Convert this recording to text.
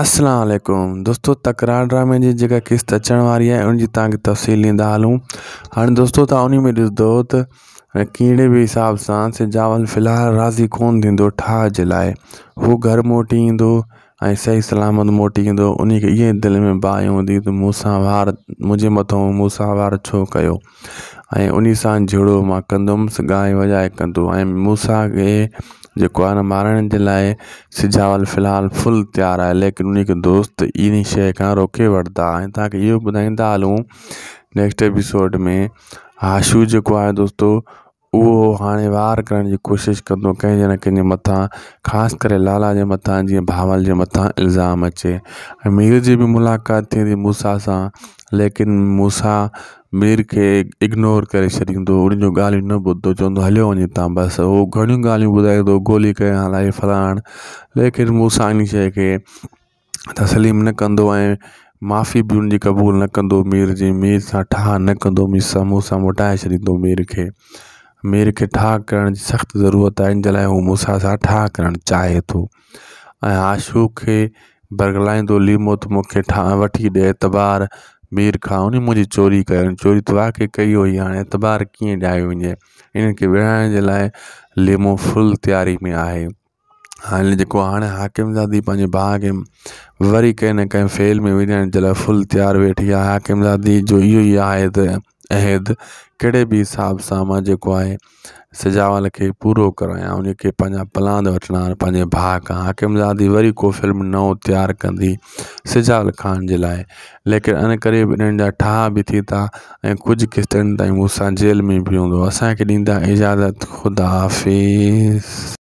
असलामकुम दोस्तों तकरार ड्रामे जी जेका किश्त अचण वारी आहे उनजी तव्हांखे तफ़सील ॾींदा हलूं हाणे दोस्तो तव्हां उन में ॾिसंदो त कहिड़े बि हिसाब सां सिजावल फ़िलहालु राज़ी कोन्ह थींदो ठाह जे लाइ हू घरु मोटी ईंदो ऐं सही सलामत मोटी ईंदो उन खे इहे दिलि में बाई हूंदी त मूंसां वार मुंहिंजे मथां मूंसां वार छो कयो ऐं उन सां जहिड़ो मां कंदुमि गांइ वॼाए कंदो ऐं मूंसां खे जेको आहे न मारण जे लाइ सिजावल फ़िलहालु फुल तयारु आहे लेकिन उन खे दोस्त इन शइ खां रोके वठंदा ऐं तव्हांखे इहो ॿुधाईंदा हलूं नैक्स्ट एपिसोड में आशू जेको आहे दोस्तो उहो हाणे वार करण जी कोशिशि कंदो कंहिंजे न कंहिंजे मथां ख़ासि करे लाला जे मथां जीअं भावल जे मथां इल्ज़ाम अचे ऐं मीर जी बि मुलाक़ात थिए थी मूसा सां लेकिन मूसा मीर खे इग्नोर करे छॾींदो उन जूं ॻाल्हियूं न ॿुधंदो चवंदो हलियो वञे तव्हां बसि उहो घणियूं ॻाल्हियूं ॿुधाए गोली करे हलाए फलाण लेकिन मूसा इन शइ खे तस्लीम न कंदो ऐं माफ़ी बि हुनजी क़बूल न कंदो मीर जी मीर सां ठाह न कंदो मीर सां मूं सां मोटाए छॾींदो मीर खे मेरे के ठा करण जी सख़्तु ज़रूरत है इन जे लाइ हू ठा करणु चाहे तो ऐं आशू खे बरगलाईंदो लीमो तो मुख्य वी एतबार मीर खां हुन मुंहिंजी चोरी कर चोरी तो वाकई कई हुई हाँ एतबार कीअं ॾियाई वञे इन्हनि खे विढ़ाइण जे लीमो फुल तैयारी में आहे हाणे जो हाँ हाकिम दादी पाँ भाउ खे वरी कंहिं न कंहिं फेल में विझण फुल तैयार वेठी है हाकिम दादी जो इहो ई आहे अहद कहिड़े भी हिसाब सां मां जेको आहे सुझाव खे पूरो करायां पाँ खे पंहिंजा प्लान वठिणा पंहिंजे हाकिमज़ादी वरी को फिल्म नओं तयारु कंदी सिजाल ख़ान जे लाइ लेकिन अन क़रीब इन्हनि भी थी था ऐं कुझु किश्तनि जेल में भी हूंदो असांखे ॾींदा इजाज़त ख़ुदा हाफ़िज़